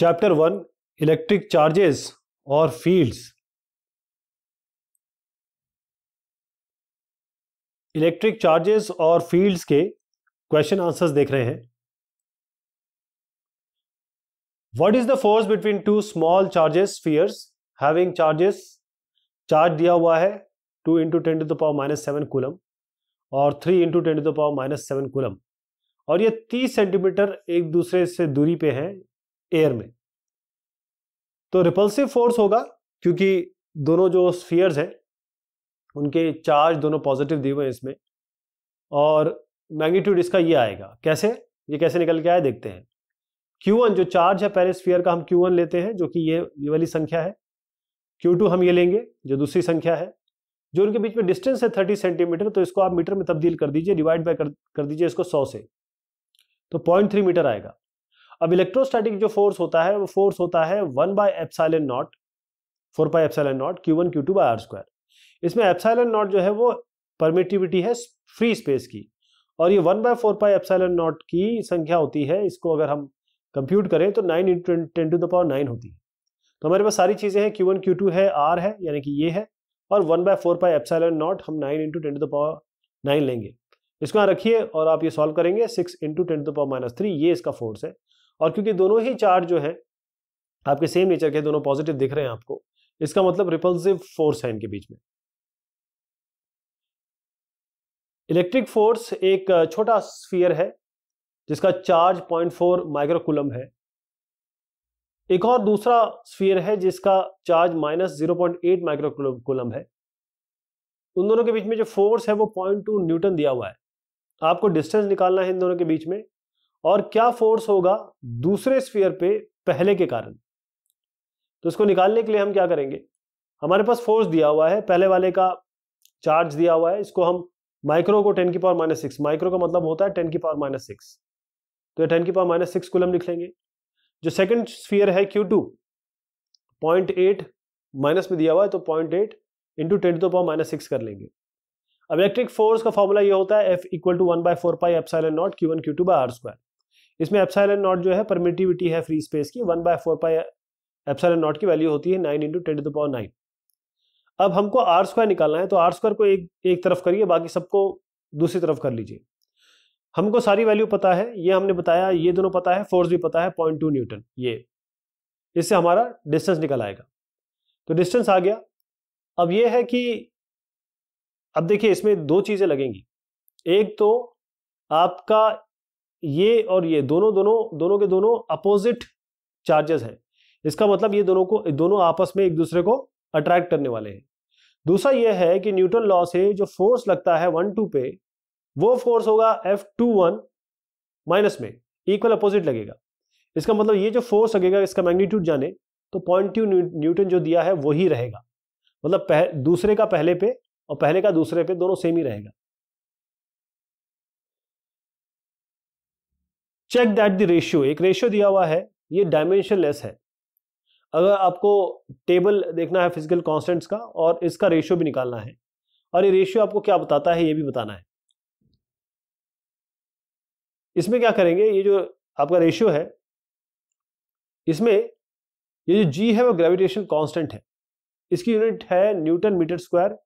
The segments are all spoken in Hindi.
चैप्टर वन इलेक्ट्रिक चार्जेस और फील्ड्स इलेक्ट्रिक चार्जेस और फील्ड्स के क्वेश्चन आंसर्स देख रहे हैं what is the force between two small charges spheres having charges charge दिया हुआ है two into ten to the power minus seven coulomb और three into ten to the power minus seven coulomb और ये 30 सेंटीमीटर एक दूसरे से दूरी पे हैं एयर में तो रिपल्सिव फोर्स होगा क्योंकि दोनों जो स्फीयर्स हैं उनके चार्ज दोनों पॉजिटिव दिए हुए हैं इसमें और मैग्नीट्यूड इसका ये आएगा कैसे ये कैसे निकल के आया देखते हैं Q1 जो चार्ज है पहले स्फीयर का हम Q1 लेते हैं जो कि ये ये वाली संख्या है Q2 हम ये लेंगे जो दूसरी संख्या है जो उनके बीच में डिस्टेंस है 30 सेंटीमीटर तो इसको आप मीटर में तब्दील कर दीजिए डिवाइड बाय कर, कर दीजिए इसको 100 से तो 0.3 मीटर आएगा अब इलेक्ट्रोस्टैटिक जो फोर्स होता है वो फोर्स होता है one by epsilon naught four by epsilon naught Q one Q two by R square इसमें एप्साइलन नॉट जो है वो परमिटिविटी है फ्री स्पेस की और ये one by four pi epsilon naught की संख्या होती है इसको अगर हम कंप्यूट करें तो nine into ten to the power nine होती है तो हमारे पास सारी चीज़ें हैं क्यू वन क्यू टू है आर है यानी कि ये है और one by four pi epsilon naught हम nine into ten to the power nine लेंगे इसको यहाँ रखिए और आप ये सॉल्व करेंगे six into ten to the power minus three ये इसका फोर्स है और क्योंकि दोनों ही चार्ज जो है आपके सेम नेचर के दोनों पॉजिटिव दिख रहे हैं आपको इसका मतलब रिपल्सिव फोर्स है इनके बीच में इलेक्ट्रिक फोर्स एक छोटा स्फीयर है जिसका चार्ज 0.4 माइक्रोकुलम है एक और दूसरा स्फीयर है जिसका charge minus zero point eight microcoulomb है उन दोनों के बीच में जो फोर्स है वो पॉइंट टू न्यूटन दिया हुआ है आपको डिस्टेंस निकालना है इन दोनों के बीच में और क्या फोर्स होगा दूसरे स्फीयर पे पहले के कारण तो इसको निकालने के लिए हम क्या करेंगे हमारे पास फोर्स दिया हुआ है पहले वाले का चार्ज दिया हुआ है इसको हम माइक्रो को टेन की पावर माइनस सिक्स माइक्रो का मतलब होता है टेन की पावर माइनस सिक्स तो टेन की पावर माइनस सिक्स कुलम लिख लेंगे जो सेकंड स्फीयर है Q two point eight minus में दिया हुआ है तो point eight into ten to power minus six कर लेंगे अब इलेक्ट्रिक फोर्स का फॉर्मूला ये होता है F equal to one by four pi epsilon naught Q one Q two by R square इसमें एप्साइलन नॉट जो है परमिटिविटी है फ्री स्पेस की one by four pi epsilon naught की वैल्यू होती है nine into ten to power nine अब हमको आर स्क्वायर निकालना है तो आर स्क्वायर को एक एक तरफ करिए बाकी सबको दूसरी तरफ कर लीजिए हमको सारी वैल्यू पता है ये हमने बताया ये दोनों पता है फोर्स भी पता है पॉइंट न्यूटन ये इससे हमारा डिस्टेंस निकल आएगा तो डिस्टेंस आ गया अब ये है कि अब देखिए इसमें दो चीज़ें लगेंगी एक तो आपका ये और ये दोनों दोनों दोनों के दोनों अपोजिट चार्जेस हैं इसका मतलब ये दोनों को दोनों आपस में एक दूसरे को अट्रैक्ट करने वाले हैं दूसरा यह है कि न्यूटन लॉ से जो फोर्स लगता है वन टू पे वो फोर्स होगा एफ टू वन माइनस में इक्वल अपोजिट लगेगा इसका मतलब ये जो फोर्स लगेगा इसका मैग्नीट्यूड जाने तो पॉइंट टू न्यूटन जो दिया है वही रहेगा मतलब दूसरे का पहले पे और पहले का दूसरे पे दोनों सेम ही रहेगा चेक दैट द रेशियो एक रेशियो दिया हुआ है ये डायमेंशन लेस है अगर आपको टेबल देखना है फिजिकल कॉन्स्टेंट्स का और इसका रेशियो भी निकालना है और ये रेशियो आपको क्या बताता है ये भी बताना है इसमें क्या करेंगे ये जो आपका रेशियो है इसमें ये जो जी है वो ग्रेविटेशन कांस्टेंट है इसकी यूनिट है न्यूटन मीटर स्क्वायर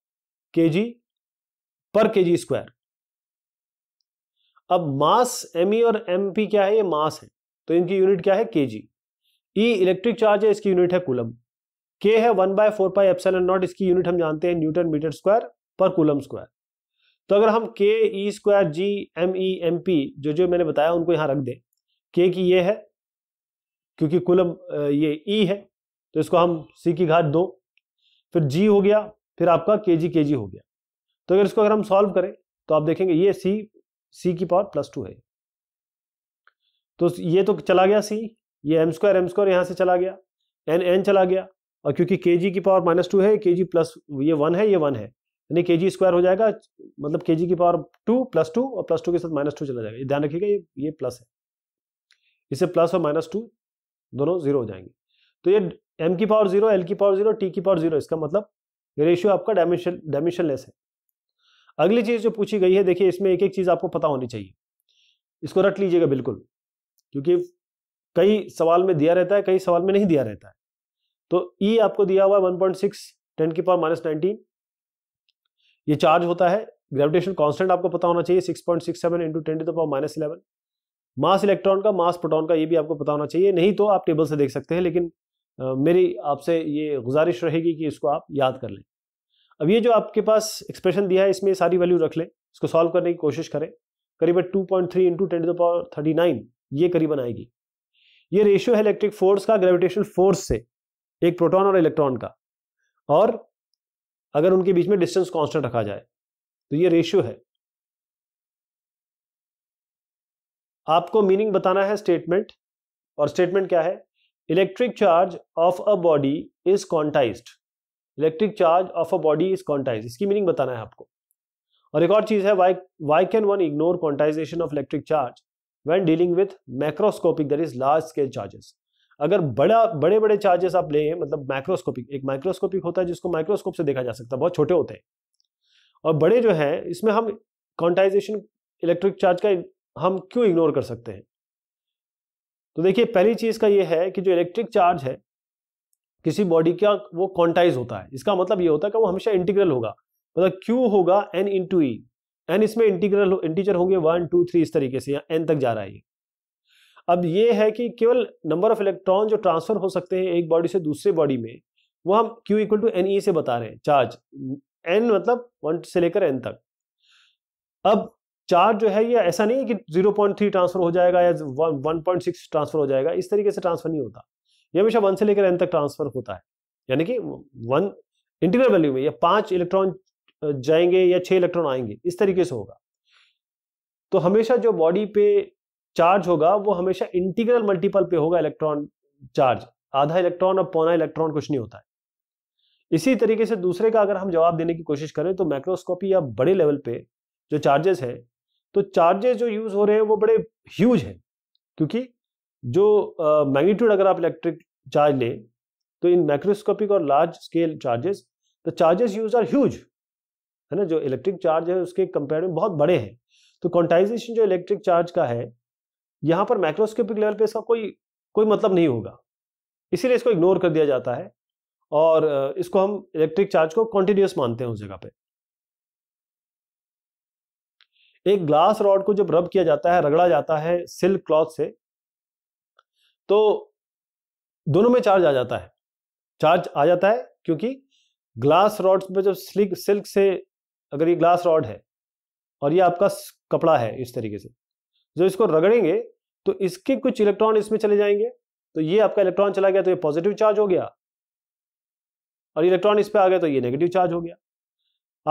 के जी पर के जी स्क्वायर अब मास एम और एम क्या है ये मास है तो इनकी यूनिट क्या है के जी ई इलेक्ट्रिक चार्ज है इसकी यूनिट है कुलम के है one by four pi epsilon naught इसकी यूनिट हम जानते हैं newton metre square per coulomb square तो अगर हम K E square G M E M P जो जो मैंने बताया उनको यहाँ रख दें के की ये है क्योंकि कुलम ये ई है तो इसको हम सी की घात दो फिर जी हो गया फिर आपका के जी के जी हो गया तो अगर इसको अगर हम सॉल्व करें तो आप देखेंगे ये सी सी की पावर प्लस टू है तो ये तो चला गया सी ये एम स्क्वायर एम स्क्वायर यहाँ से चला गया एन एन चला गया और क्योंकि के जी की पावर माइनस टू है के जी प्लस ये वन है ये वन है यानी के जी स्क्वायर हो जाएगा मतलब के जी की पावर टू प्लस टू और प्लस टू के साथ माइनस टू चला जाएगा ये ध्यान रखिएगा ये ये प्लस है इससे प्लस और माइनस टू दोनों जीरो हो जाएंगे तो ये एम की पावर जीरो एल की पावर जीरो टी की पावर जीरो इसका मतलब रेशियो आपका डायमेंशन डायमेंशनलेस है अगली चीज जो पूछी गई है देखिए इसमें एक एक चीज आपको पता होनी चाहिए इसको रट लीजिएगा बिल्कुल क्योंकि कई सवाल में दिया रहता है कई सवाल में नहीं दिया रहता है तो ई e आपको दिया हुआ है वन पॉइंट सिक्स टेन की पावर माइनस नाइनटीन ये चार्ज होता है ग्रेविटेशन कांस्टेंट आपको पता होना चाहिए six point six seven into ten to power minus eleven mass electron का मास प्रोटॉन का ये भी आपको पता होना चाहिए नहीं तो आप टेबल से देख सकते हैं लेकिन मेरी आपसे ये गुजारिश रहेगी कि इसको आप याद कर लें अब ये जो आपके पास एक्सप्रेशन दिया है इसमें सारी वैल्यू रख लें इसको सॉल्व करने की कोशिश करें करीबन two point three into ten to power thirty nine ये करीबन आएगी ये रेशियो है इलेक्ट्रिक फोर्स का ग्रेविटेशनल फोर्स से एक प्रोटॉन और इलेक्ट्रॉन का और अगर उनके बीच में डिस्टेंस कॉन्स्टेंट रखा जाए तो ये रेशियो है आपको मीनिंग बताना है स्टेटमेंट और स्टेटमेंट क्या है electric charge of a body is quantized electric charge of a body is quantize इसकी मीनिंग बताना है आपको और एक और चीज़ है why why can one ignore quantization of electric charge when dealing with macroscopic that is large scale charges अगर बड़ा बड़े बड़े चार्जेस आप लें मतलब माइक्रोस्कोपिक एक माइक्रोस्कोपिक होता है जिसको माइक्रोस्कोप से देखा जा सकता है बहुत छोटे होते हैं और बड़े जो हैं इसमें हम क्वांटाइजेशन इलेक्ट्रिक चार्ज का हम क्यों इग्नोर कर सकते हैं तो देखिए पहली चीज़ का ये है कि जो इलेक्ट्रिक चार्ज है किसी बॉडी का वो क्वांटाइज होता है इसका मतलब ये होता है कि वो हमेशा इंटीग्रल होगा मतलब क्यू होगा N into E N इसमें इंटीग्रल इंटीजर होंगे वन टू थ्री इस तरीके से या एन तक जा रहा है ये अब ये है कि केवल नंबर ऑफ इलेक्ट्रॉन जो ट्रांसफर हो सकते हैं एक बॉडी से दूसरे बॉडी में वो हम Q equal to N E से बता रहे हैं चार्ज एन मतलब वन से लेकर एन तक अब चार्ज जो है ये ऐसा नहीं है कि 0.3 ट्रांसफर हो जाएगा या 1.6 ट्रांसफर हो जाएगा इस तरीके से ट्रांसफर नहीं होता ये हमेशा वन से लेकर एन तक ट्रांसफर होता है यानी कि वन इंटीग्रल वैल्यू में या पांच इलेक्ट्रॉन जाएंगे या छह इलेक्ट्रॉन आएंगे इस तरीके से होगा तो हमेशा जो बॉडी पे चार्ज होगा वो हमेशा इंटीग्रल मल्टीपल पे होगा इलेक्ट्रॉन चार्ज आधा इलेक्ट्रॉन और पौना इलेक्ट्रॉन कुछ नहीं होता है इसी तरीके से दूसरे का अगर हम जवाब देने की कोशिश करें तो माइक्रोस्कोपी या बड़े लेवल पे जो चार्जेस है तो चार्जेस जो यूज हो रहे हैं वो बड़े ह्यूज हैं क्योंकि जो मैग्नीट्यूड अगर आप इलेक्ट्रिक चार्ज लें तो इन माइक्रोस्कोपिक और large scale charges the charges use are huge है ना जो इलेक्ट्रिक चार्ज है उसके कंपेयर में बहुत बड़े हैं तो क्वांटाइजेशन जो इलेक्ट्रिक चार्ज का है यहाँ पर माइक्रोस्कोपिक लेवल पे इसका कोई कोई मतलब नहीं होगा इसीलिए इसको इग्नोर कर दिया जाता है और इसको हम इलेक्ट्रिक चार्ज को कॉन्टिन्यूस मानते हैं उस जगह पे एक ग्लास रॉड को जब रब किया जाता है रगड़ा जाता है सिल्क क्लॉथ से तो दोनों में चार्ज आ जाता है चार्ज आ जाता है क्योंकि ग्लास रॉड्स में जब स्लिक सिल्क से अगर ये ग्लास रॉड है और ये आपका कपड़ा है इस तरीके से जो इसको रगड़ेंगे तो इसके कुछ इलेक्ट्रॉन इसमें चले जाएंगे तो ये आपका इलेक्ट्रॉन चला गया तो ये पॉजिटिव चार्ज हो गया और इलेक्ट्रॉन इस पर आ गया तो ये नेगेटिव चार्ज हो गया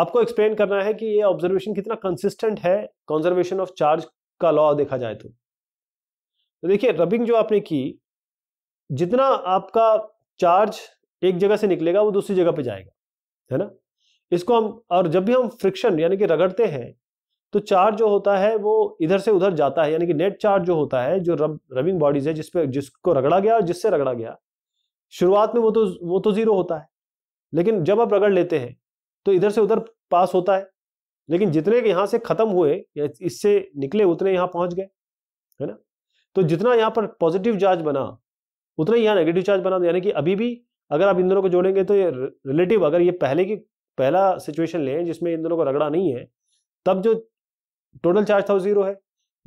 आपको एक्सप्लेन करना है कि ये ऑब्जर्वेशन कितना कंसिस्टेंट है कंजर्वेशन ऑफ चार्ज का लॉ देखा जाए तो तो देखिए रबिंग जो आपने की जितना आपका चार्ज एक जगह से निकलेगा वो दूसरी जगह पे जाएगा है ना इसको हम और जब भी हम फ्रिक्शन यानी कि रगड़ते हैं तो चार्ज जो होता है वो इधर से उधर जाता है यानी कि नेट चार्ज जो होता है जो रब रबिंग बॉडीज है जिसपे जिसको रगड़ा गया और जिससे रगड़ा गया शुरुआत में वो तो वो तो जीरो होता है लेकिन जब आप रगड़ लेते हैं तो इधर से उधर पास होता है लेकिन जितने यहाँ से खत्म हुए या इससे निकले उतने यहाँ पहुंच गए है ना तो जितना यहाँ पर पॉजिटिव चार्ज बना उतना ही यहाँ नेगेटिव चार्ज बना तो यानी कि अभी भी अगर आप इन दोनों को जोड़ेंगे तो ये रिलेटिव अगर ये पहले की पहला सिचुएशन लें जिसमें इन दोनों को रगड़ा नहीं है तब जो टोटल चार्ज था वो जीरो है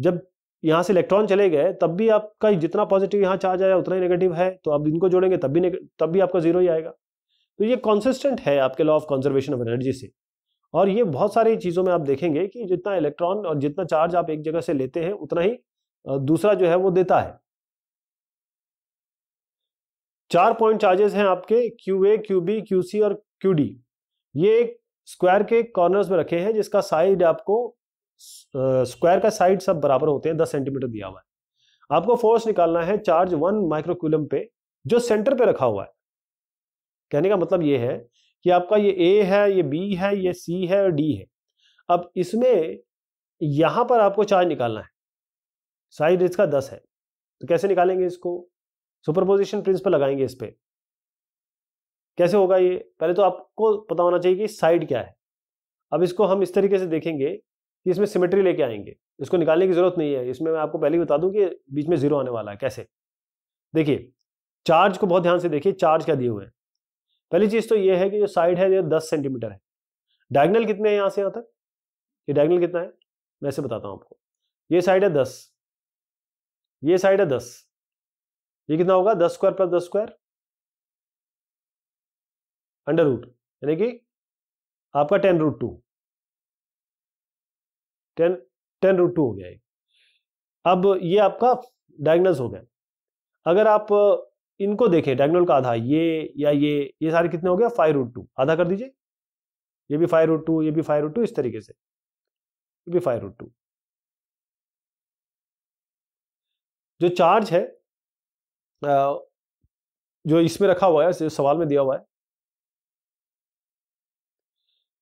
जब यहाँ से इलेक्ट्रॉन चले गए तब भी आपका जितना पॉजिटिव यहाँ चार्ज आया उतना ही नेगेटिव है तो आप इनको जोड़ेंगे तब भी तब भी आपका जीरो ही आएगा तो ये कॉन्सिस्टेंट है आपके law of conservation of energy से और ये बहुत सारी चीज़ों में आप देखेंगे कि जितना इलेक्ट्रॉन और जितना चार्ज आप एक जगह से लेते हैं उतना ही दूसरा जो है वो देता है चार पॉइंट चार्जेस हैं आपके Q A Q B Q C और क्यू डी ये एक स्क्वायर के कॉर्नर्स में रखे हैं जिसका साइड आपको स्क्वायर का साइड सब बराबर होते हैं दस सेंटीमीटर दिया हुआ है आपको फोर्स निकालना है चार्ज वन माइक्रोक्यूलम पे जो सेंटर पे रखा हुआ है कहने का मतलब ये है कि आपका ये ए है ये बी है ये सी है और डी है अब इसमें यहां पर आपको चार्ज निकालना है साइड इसका दस है तो कैसे निकालेंगे इसको सुपरपोजिशन प्रिंसिपल लगाएंगे इस पर कैसे होगा ये पहले तो आपको पता होना चाहिए कि साइड क्या है अब इसको हम इस तरीके से देखेंगे कि इसमें सिमेट्री लेके आएंगे इसको निकालने की जरूरत नहीं है इसमें मैं आपको पहले ही बता दूं कि बीच में जीरो आने वाला है कैसे देखिए चार्ज को बहुत ध्यान से देखिए चार्ज क्या दिए हुए हैं पहली चीज तो ये है कि जो साइड है ये दस सेंटीमीटर है डायगनल कितने हैं यहाँ से यहाँ तक ये डायगनल कितना है मैं ऐसे बताता हूँ आपको ये साइड है दस ये साइड है दस ये कितना होगा दस स्क्वायर प्लस दस स्क्वायर अंडर रूट यानी कि आपका ten root two ten ten root two हो गया एक अब ये आपका डायग्नस हो गया अगर आप इनको देखें डायगोनल का आधा ये या ये ये सारे कितने हो गया फाइव रूट टू आधा कर दीजिए ये भी फाइव रूट टू ये भी फाइव रूट टू इस तरीके से ये भी फाइव रूट टू जो चार्ज है जो इसमें रखा हुआ है सवाल में दिया हुआ है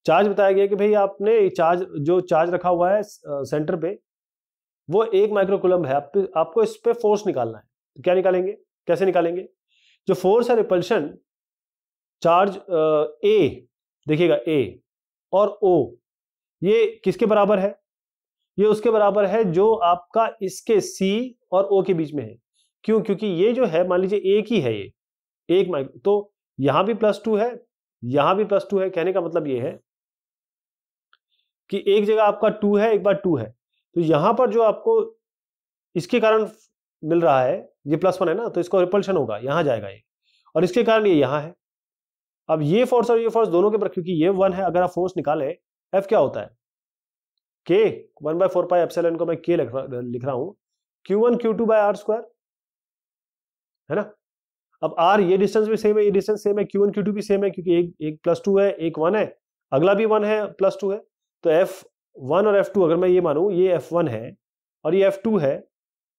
चार्ज बताया गया कि भाई आपने चार्ज जो चार्ज रखा हुआ है सेंटर पे वो एक माइक्रोकुलम है आप, आपको इस पर फोर्स निकालना है तो क्या निकालेंगे कैसे निकालेंगे जो फोर्स है रिपल्शन चार्ज ए देखिएगा ए और ओ ये किसके बराबर है ये उसके बराबर है जो आपका इसके सी और ओ के बीच में है क्यों क्योंकि ये जो है मान लीजिए एक ही है ये एक माइक्रो तो यहां भी प्लस टू है यहां भी प्लस टू है कहने का मतलब ये है कि एक जगह आपका टू है एक बार टू है तो यहां पर जो आपको इसके कारण मिल रहा है ये प्लस वन है ना तो इसको रिपल्शन होगा यहां जाएगा ये और इसके कारण ये यहां है अब ये फोर्स और ये फोर्स दोनों के पर क्योंकि ये वन है अगर आप फोर्स निकाले एफ क्या होता है K one by four pi epsilon को मैं के लिख रहा लिख रहा हूं Q one Q two by R square है ना अब आर ये डिस्टेंस भी सेम है ये डिस्टेंस सेम है क्यू वन क्यू टू भी सेम है क्योंकि एक एक प्लस टू है एक वन है अगला भी वन है प्लस टू है तो एफ वन और एफ टू अगर मैं ये मानू ये एफ वन है और ये एफ टू है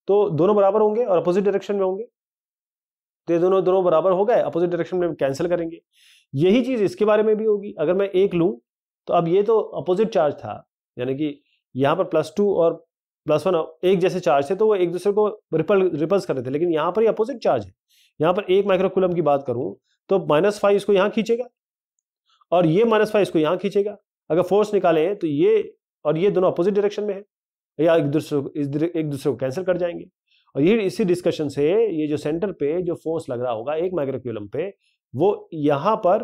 तो दोनों बराबर होंगे और अपोजिट डायरेक्शन में होंगे तो ये दोनों दोनों बराबर हो गए अपोजिट डायरेक्शन में कैंसिल करेंगे यही चीज इसके बारे में भी होगी अगर मैं एक लूँ तो अब ये तो अपोजिट चार्ज था यानी कि यहाँ पर प्लस टू और प्लस वन एक जैसे चार्ज थे तो वो एक दूसरे को रिपल रिपल्स कर रहे थे लेकिन यहाँ पर ही अपोजिट चार्ज है यहाँ पर एक माइक्रोकुलम की बात करूँ तो माइनस फाइव इसको यहाँ खींचेगा और ये माइनस फाइव इसको यहाँ खींचेगा अगर फोर्स निकालें तो ये और ये दोनों अपोजिट डायरेक्शन में है या एक दूसरे को एक दूसरे को कैंसिल कर जाएंगे और ये इसी डिस्कशन से ये जो सेंटर पे जो फोर्स लग रहा होगा एक माइक्रोक्यूलम पे वो यहाँ पर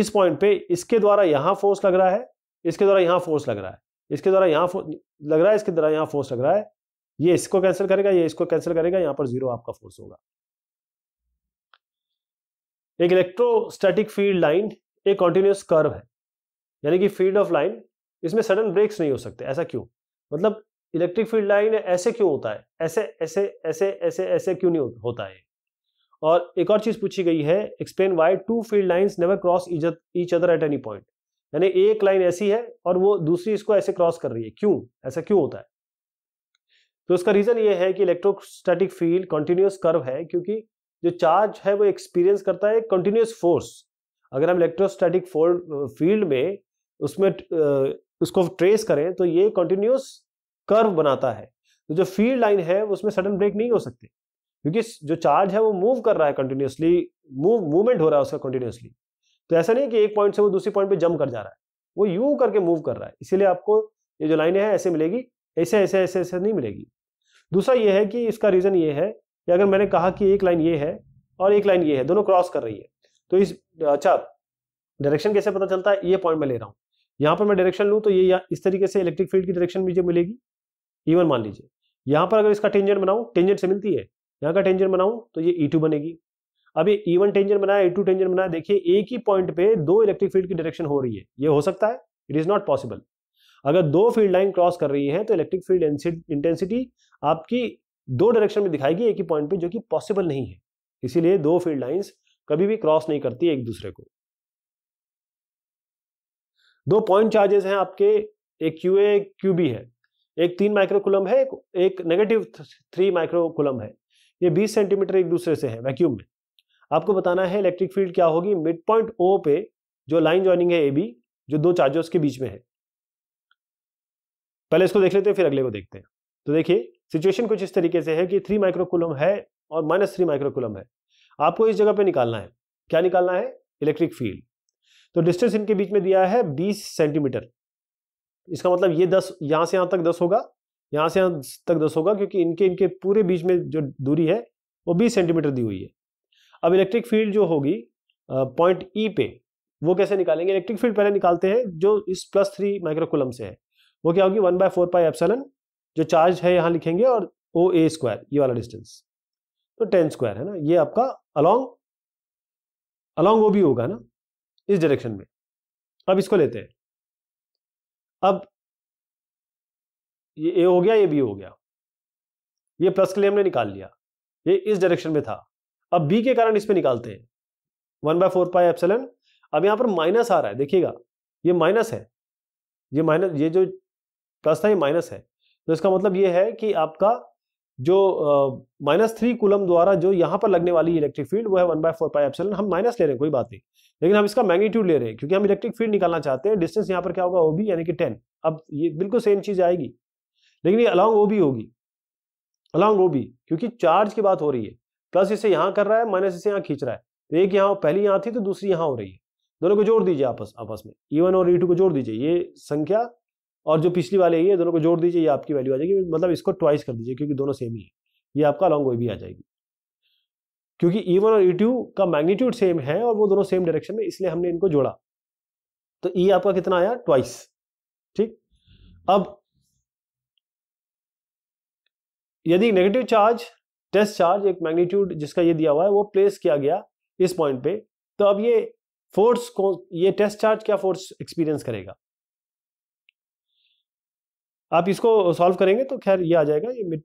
इस पॉइंट पे इसके द्वारा यहाँ फोर्स लग रहा है इसके द्वारा यहाँ फोर्स लग रहा है इसके द्वारा यहाँ लग रहा है इसके द्वारा यहाँ फोर्स लग रहा है ये इसको कैंसिल करेगा ये इसको कैंसिल करेगा यहाँ पर जीरो आपका फोर्स होगा एक इलेक्ट्रोस्टैटिक फील्ड लाइन एक कॉन्टिन्यूस कर्व है यानी कि फील्ड ऑफ लाइन इसमें सडन ब्रेक्स नहीं हो सकते ऐसा क्यों मतलब इलेक्ट्रिक फील्ड लाइन ऐसे क्यों होता है ऐसे ऐसे ऐसे ऐसे ऐसे क्यों नहीं होता है और एक और चीज़ पूछी गई है explain why two field lines never cross each other at any point यानी एक लाइन ऐसी है और वो दूसरी इसको ऐसे क्रॉस कर रही है क्यों ऐसा क्यों होता है तो उसका रीज़न ये है कि इलेक्ट्रोस्टैटिक फील्ड कंटिन्यूस कर्व है क्योंकि जो चार्ज है वो एक्सपीरियंस करता है कंटिन्यूस फोर्स अगर हम इलेक्ट्रोस्टैटिक फील्ड में उसमें उसको ट्रेस करें तो ये कंटिन्यूस कर्व बनाता है तो जो फील्ड लाइन है उसमें सडन ब्रेक नहीं हो सकते क्योंकि जो चार्ज है वो मूव कर रहा है कंटिन्यूसली मूव मूवमेंट हो रहा है उसका कंटिन्यूसली तो ऐसा नहीं कि एक पॉइंट से वो दूसरे पॉइंट पे जंप कर जा रहा है वो यू करके मूव कर रहा है इसीलिए आपको ये जो लाइनें हैं ऐसे मिलेगी ऐसे ऐसे ऐसे ऐसे नहीं मिलेगी दूसरा ये है कि इसका रीज़न ये है कि अगर मैंने कहा कि एक लाइन ये है और एक लाइन ये है दोनों क्रॉस कर रही है तो इस अच्छा डायरेक्शन कैसे पता चलता है ये पॉइंट मैं ले रहा हूँ यहाँ पर मैं डायरेक्शन लूँ तो ये इस तरीके से इलेक्ट्रिक फील्ड की डायरेक्शन मुझे मिलेगी इवन मान लीजिए यहाँ पर अगर इसका टेंजेंट बनाऊँ टेंजेंट से मिलती है यहाँ का टेंजन बनाऊं तो ये ई e टू बनेगी अब ये ई वन टेंजन बनाया ई टू टेंजन बनाया देखिए एक ही पॉइंट पे दो इलेक्ट्रिक फील्ड की डायरेक्शन हो रही है ये हो सकता है इट इज नॉट पॉसिबल अगर दो फील्ड लाइन क्रॉस कर रही है तो इलेक्ट्रिक फील्ड इंटेंसिटी आपकी दो डायरेक्शन में दिखाएगी एक ही पॉइंट पे जो कि पॉसिबल नहीं है इसीलिए दो फील्ड लाइंस कभी भी क्रॉस नहीं करती एक दूसरे को दो पॉइंट चार्जेस हैं आपके एक क्यू ए क्यू बी है एक तीन माइक्रोकुलम है एक नेगेटिव थ्री माइक्रोकुलम है ये 20 सेंटीमीटर एक दूसरे से है वैक्यूम में आपको बताना है इलेक्ट्रिक फील्ड क्या होगी मिड पॉइंट ओ पे जो लाइन ज्वाइनिंग है ए बी जो दो चार्जर्स के बीच में है पहले इसको देख लेते हैं फिर अगले को देखते हैं तो देखिए सिचुएशन कुछ इस तरीके से है कि थ्री माइक्रोकुलम है और माइनस थ्री माइक्रोकुलम है आपको इस जगह पे निकालना है क्या निकालना है इलेक्ट्रिक फील्ड तो डिस्टेंस इनके बीच में दिया है बीस सेंटीमीटर इसका मतलब ये दस यहां से यहां तक दस होगा यहाँ से यहाँ तक दस होगा क्योंकि इनके इनके पूरे बीच में जो दूरी है वो बीस सेंटीमीटर दी हुई है अब इलेक्ट्रिक फील्ड जो होगी पॉइंट ई e पे वो कैसे निकालेंगे इलेक्ट्रिक फील्ड पहले निकालते हैं जो इस प्लस थ्री माइक्रोकुलम से है वो क्या होगी one by four pi epsilon जो चार्ज है यहाँ लिखेंगे और ओ ए स्क्वायर ये वाला डिस्टेंस तो टेन स्क्वायर है ना ये आपका अलोंग अलोंग वो भी होगा ना इस डायरेक्शन में अब इसको लेते हैं अब ये ए हो गया ये बी हो गया ये प्लस के लिए हमने निकाल लिया ये इस डायरेक्शन में था अब बी के कारण इसमें निकालते हैं one by four pi epsilon अब यहाँ पर माइनस आ रहा है देखिएगा ये माइनस है ये माइनस ये जो प्लस था ये माइनस है तो इसका मतलब ये है कि आपका जो माइनस थ्री कुलम द्वारा जो यहाँ पर लगने वाली इलेक्ट्रिक फील्ड वो है one by four pi epsilon हम माइनस ले रहे हैं कोई बात नहीं लेकिन हम इसका मैग्नीट्यूड ले रहे हैं क्योंकि हम इलेक्ट्रिक फील्ड निकालना चाहते हैं डिस्टेंस यहाँ पर क्या होगा ओ बी यानी कि टेन अब ये बिल्कुल सेम चीज आएगी लेकिन ये अलॉन्ग ओ भी होगी अलॉन्ग ओ भी क्योंकि चार्ज की बात हो रही है प्लस इसे यहाँ कर रहा है माइनस इसे यहाँ खींच रहा है तो एक यहाँ पहली यहाँ थी तो दूसरी यहाँ हो रही है दोनों को जोड़ दीजिए आपस आपस में ई e और ई e को जोड़ दीजिए ये संख्या और जो पिछली वाले ये दोनों को जोड़ दीजिए ये आपकी वैल्यू आ जाएगी मतलब इसको ट्वाइस कर दीजिए क्योंकि दोनों सेम ही है ये आपका अलॉन्ग ओ भी आ जाएगी क्योंकि ई e और ई का मैग्नीट्यूड सेम है और वो दोनों सेम डायरेक्शन में इसलिए हमने इनको जोड़ा तो ई आपका कितना आया ट्वाइस ठीक अब यदि नेगेटिव चार्ज टेस्ट चार्ज एक मैग्नीट्यूड जिसका ये दिया हुआ है वो प्लेस किया गया इस पॉइंट पे तो अब ये फोर्स को ये टेस्ट चार्ज क्या फोर्स एक्सपीरियंस करेगा आप इसको सॉल्व करेंगे तो खैर ये आ जाएगा ये मिड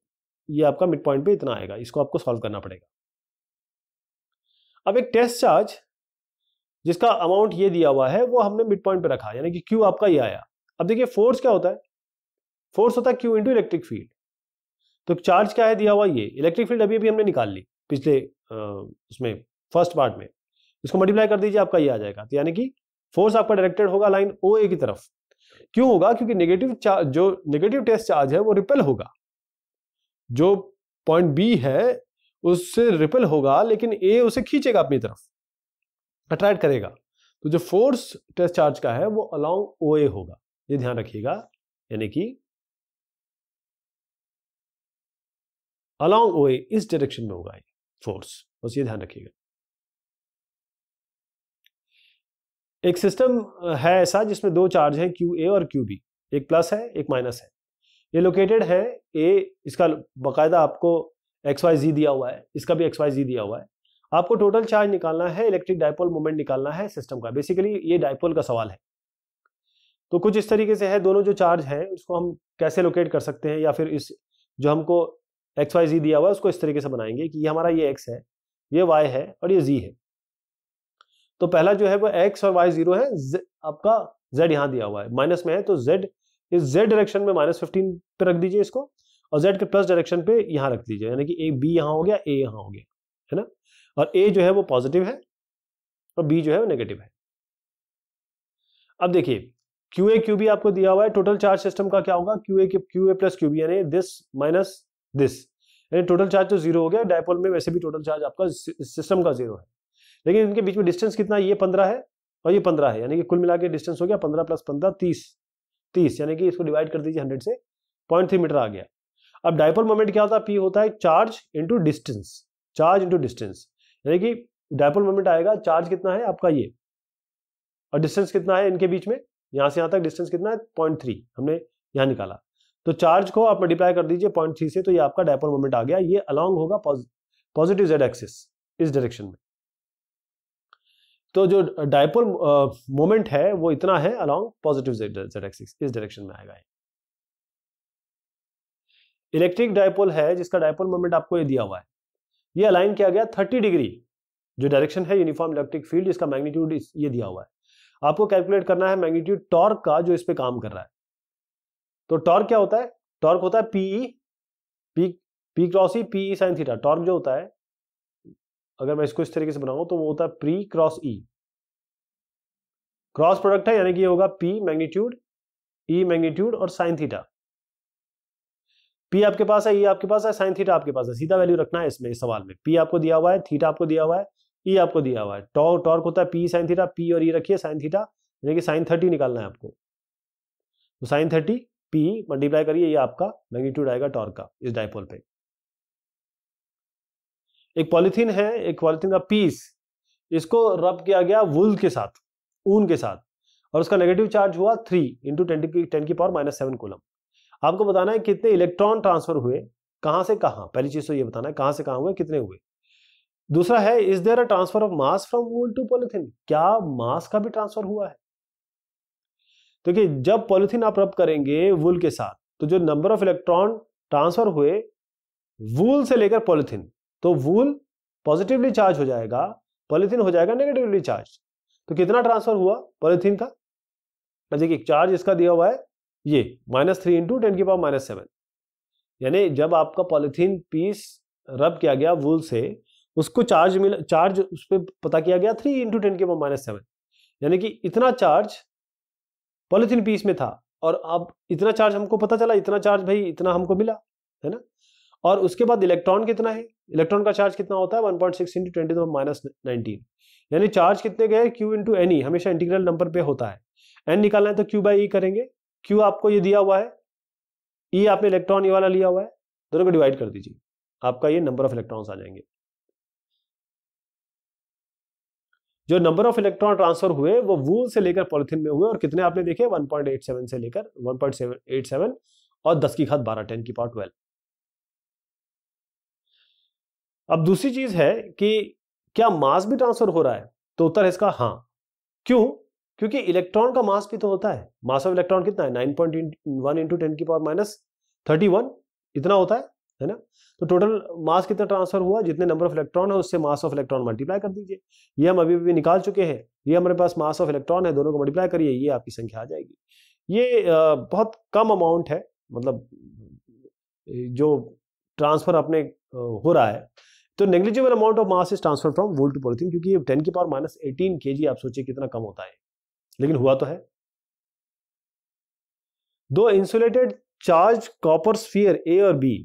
ये आपका मिड पॉइंट पे इतना आएगा इसको आपको सॉल्व करना पड़ेगा अब एक टेस्ट चार्ज जिसका अमाउंट ये दिया हुआ है वो हमने मिड पॉइंट पे रखा यानी कि क्यू आपका ये आया अब देखिए फोर्स क्या होता है फोर्स होता है क्यू इंटू इलेक्ट्रिक फील्ड तो चार्ज क्या है दिया हुआ ये इलेक्ट्रिक फील्ड अभी अभी हमने निकाल ली पिछले उसमें फर्स्ट पार्ट में इसको मल्टीप्लाई कर दीजिए आपका ये आ जाएगा तो यानी कि फोर्स आपका डायरेक्टेड होगा लाइन ओ ए की तरफ क्यों होगा क्योंकि नेगेटिव चार्ज जो नेगेटिव टेस्ट चार्ज है वो रिपेल होगा जो पॉइंट बी है उससे रिपेल होगा लेकिन ए उसे खींचेगा अपनी तरफ अट्रैक्ट करेगा तो जो फोर्स टेस्ट चार्ज का है वो अलोंग ओ ए होगा ये ध्यान रखिएगा यानी कि अलॉन्ग वे इस डायरेक्शन में होगा फोर्स बस ये ध्यान रखिएगा एक सिस्टम है ऐसा जिसमें दो चार्ज हैं क्यू ए और क्यू बी एक प्लस है एक माइनस है ये लोकेटेड है ए इसका बकायदा आपको एक्स वाई जी दिया हुआ है इसका भी एक्स वाई जी दिया हुआ है आपको टोटल चार्ज निकालना है इलेक्ट्रिक डायपोल मोमेंट निकालना है सिस्टम का बेसिकली ये डायपोल का सवाल है तो कुछ इस तरीके से है दोनों जो चार्ज है उसको हम कैसे लोकेट कर सकते हैं या फिर इस जो हमको एक्स वाई जी दिया हुआ है उसको इस तरीके से बनाएंगे कि ये हमारा ये एक्स है ये वाई है और ये जी है तो पहला जो है वो एक्स और वाई जीरो है z, आपका जेड यहाँ दिया हुआ है माइनस में है तो जेड इस जेड डायरेक्शन में माइनस फिफ्टीन पे रख दीजिए इसको और जेड के प्लस डायरेक्शन पे यहाँ रख दीजिए यानी कि ए बी यहाँ हो गया ए यहाँ हो गया है ना और ए जो है वो पॉजिटिव है और बी जो है वो नेगेटिव है अब देखिए क्यू ए क्यू बी आपको दिया हुआ है टोटल चार्ज सिस्टम का क्या होगा Q A Q A plus Q B यानी दिस माइनस दिस यानी टोटल चार्ज तो जीरो हो गया डायपोल में वैसे भी टोटल चार्ज आपका सिस्टम का जीरो है लेकिन इनके बीच में डिस्टेंस कितना है ये पंद्रह है और ये पंद्रह है यानी कि कुल मिला डिस्टेंस हो गया पंद्रह प्लस पंद्रह तीस तीस यानी कि इसको डिवाइड कर दीजिए हंड्रेड से पॉइंट थ्री मीटर आ गया अब डायपोल मोमेंट क्या होता है पी होता है charge into distance charge into distance यानी कि डायपोल मोमेंट आएगा चार्ज कितना है आपका ये और डिस्टेंस कितना है इनके बीच में यहां से यहां तक डिस्टेंस कितना है पॉइंट थ्री हमने यहां निकाला तो चार्ज को आप मल्टीप्लाई कर दीजिए पॉइंट थ्री से तो ये आपका डायपोल मोमेंट आ गया ये अलॉन्ग होगा पॉजिटिव जेड एक्सिस इस डायरेक्शन में तो जो डायपोल मोमेंट है वो इतना है अलॉन्ग पॉजिटिव जेड एक्सिस इस डायरेक्शन में आएगा इलेक्ट्रिक डायपोल है जिसका डायपोल मोमेंट आपको ये दिया हुआ है ये अलाइन किया गया थर्टी डिग्री जो डायरेक्शन है यूनिफॉर्म इलेक्ट्रिक फील्ड इसका मैग्नीट्यूड ये दिया हुआ है आपको कैलकुलेट करना है मैग्नीट्यूड टॉर्क का जो इस पे काम कर रहा है तो टॉर्क क्या होता है टॉर्क होता है P E P P cross E P E sine theta torque जो होता है अगर मैं इसको इस तरीके से बनाऊं तो वो होता है प्री क्रॉस ई क्रॉस प्रोडक्ट है यानी कि ये होगा पी मैग्नीट्यूड ई मैग्नीट्यूड और साइन थीटा पी आपके पास है ई e आपके पास है साइन थीटा आपके पास है सीधा वैल्यू रखना है इसमें इस सवाल में पी आपको दिया हुआ है थीटा आपको दिया हुआ है ई e आपको दिया हुआ है टॉर्क टॉर्क होता है पी साइन थीटा पी और ई e रखिए साइन थीटा यानी कि साइन थर्टी निकालना है आपको तो साइन थर्टी पी मल्टीप्लाई करिए ये आपका मैग्नीट्यूड आएगा टॉर्क का इस डायपोल पे एक पॉलिथीन है एक पॉलिथीन का पीस इसको रब किया गया वुल के साथ ऊन के साथ और उसका नेगेटिव चार्ज हुआ थ्री इंटू टेन की टेन की पावर माइनस सेवन कोलम आपको बताना है कितने इलेक्ट्रॉन ट्रांसफर हुए कहां से कहा पहली चीज तो ये बताना है कहां से कहा हुए कितने हुए दूसरा है is there a transfer of mass from wool to polythene क्या मास का भी ट्रांसफर हुआ है तो जब पॉलिथीन आप रब करेंगे वूल के साथ तो जो नंबर ऑफ इलेक्ट्रॉन ट्रांसफर हुए वूल से लेकर पॉलिथीन तो वूल पॉजिटिवली चार्ज हो जाएगा पॉलिथीन हो जाएगा नेगेटिवली चार्ज तो कितना ट्रांसफर हुआ पॉलिथीन का देखिए चार्ज इसका दिया हुआ है ये माइनस थ्री इंटू टेन की पावर माइनस सेवन यानी जब आपका पॉलिथीन पीस रब किया गया वूल से उसको चार्ज मिला चार्ज उस पर पता किया गया थ्री इंटू टेन की पावर माइनस सेवन यानी कि इतना चार्ज पॉलिथिन पीस में था और अब इतना चार्ज हमको पता चला इतना चार्ज भाई इतना हमको मिला है ना और उसके बाद इलेक्ट्रॉन कितना है इलेक्ट्रॉन का चार्ज कितना होता है 1.6 point six into twenty minus nineteen यानी चार्ज कितने गए क्यू इंटू एन ई हमेशा इंटीग्रल नंबर पे होता है एन निकालना है तो क्यू बाई ई करेंगे क्यू आपको ये दिया हुआ है ई e आपने इलेक्ट्रॉन ये वाला लिया हुआ है दोनों को डिवाइड कर दीजिए आपका ये नंबर ऑफ इलेक्ट्रॉन्स आ जाएंगे जो नंबर ऑफ इलेक्ट्रॉन ट्रांसफर हुए वो वूल से लेकर पॉलिथिन में हुए और कितने आपने देखे 1.87 से लेकर 1.87 और 10 की खाद 12 टेन की पावर 12 अब दूसरी चीज है कि क्या मास भी ट्रांसफर हो रहा है तो उत्तर है इसका हाँ क्यों क्योंकि इलेक्ट्रॉन का मास भी तो होता है मास ऑफ इलेक्ट्रॉन कितना है नाइन पॉइंट की पावर माइनस थर्टी वन इतना होता है है ना तो टोटल मास कितना ट्रांसफर हुआ जितने नंबर ऑफ इलेक्ट्रॉन है उससे मास ऑफ इलेक्ट्रॉन मल्टीप्लाई कर दीजिए ये हम अभी भी निकाल चुके हैं ये हमारे पास मास ऑफ इलेक्ट्रॉन है दोनों को मल्टीप्लाई करिए ये आपकी संख्या आ जाएगी ये बहुत कम अमाउंट है मतलब जो ट्रांसफर अपने हो रहा है तो negligible amount of mass is transfer from wool to polythene क्योंकि ये टेन की पावर माइनस एटीन के जी आप सोचिए कितना कम होता है लेकिन हुआ तो है दो insulated charge copper sphere A और बी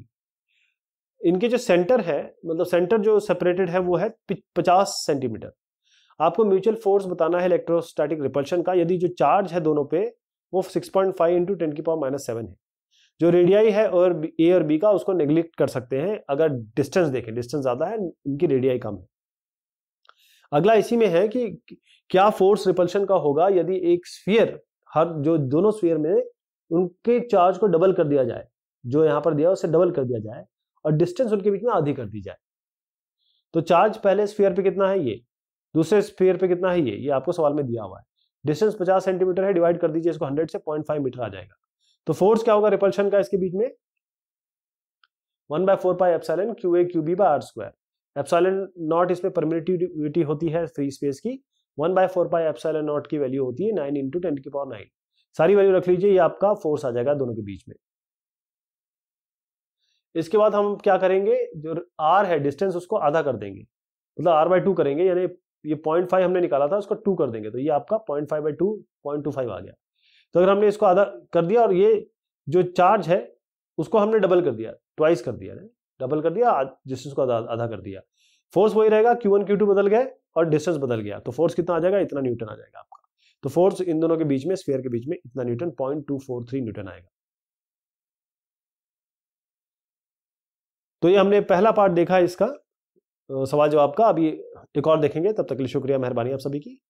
इनके जो सेंटर है मतलब सेंटर जो सेपरेटेड है वो है पचास सेंटीमीटर आपको म्यूचुअल फोर्स बताना है इलेक्ट्रोस्टैटिक रिपल्शन का यदि जो चार्ज है दोनों पे वो 6.5 पॉइंट फाइव इंटू टेन की पावर माइनस सेवन है जो रेडियाई है और ए और बी का उसको नेग्लेक्ट कर सकते हैं अगर डिस्टेंस देखें डिस्टेंस ज़्यादा है इनकी रेडियाई कम है अगला इसी में है कि क्या फोर्स रिपल्शन का होगा यदि एक स्फीयर हर जो दोनों स्फीयर में उनके चार्ज को डबल कर दिया जाए जो यहाँ पर दिया उसे डबल कर दिया जाए और डिस्टेंस उनके बीच में आधी कर दी जाए तो चार्ज पहले स्फीयर पे कितना है ये दूसरे स्फीयर पे कितना है ये ये आपको सवाल में दिया हुआ है डिस्टेंस 50 सेंटीमीटर है डिवाइड कर दीजिए इसको 100 से 0.5 मीटर आ जाएगा तो फोर्स क्या होगा रिपल्शन का इसके बीच में one by four pi epsilon Q A Q B by R square epsilon naught इसमें परमिटिविटी होती है फ्री स्पेस की one by four pi epsilon naught की वैल्यू होती है नाइन इंटू टेन की पावर नाइन सारी वैल्यू रख लीजिए ये आपका फोर्स आ जाएगा दोनों के बीच में इसके बाद हम क्या करेंगे जो आर है डिस्टेंस उसको आधा कर देंगे मतलब आर बाई टू करेंगे यानी ये पॉइंट फाइव हमने निकाला था उसको टू कर देंगे तो ये आपका point five by two point two five आ गया तो अगर हमने इसको आधा कर दिया और ये जो चार्ज है उसको हमने डबल कर दिया ट्वाइस कर दिया डबल कर दिया डिस्टेंस को आधा कर दिया फोर्स वही रहेगा क्यू वन क्यू टू बदल गए और डिस्टेंस बदल गया तो फोर्स कितना आ जाएगा इतना न्यूटन आ जाएगा आपका तो फोर्स इन दोनों के बीच में स्पेयर के बीच में इतना newton point two four three newton आएगा तो ये हमने पहला पार्ट देखा इसका सवाल जवाब का अभी एक और देखेंगे तब तक के लिए शुक्रिया मेहरबानी आप सभी की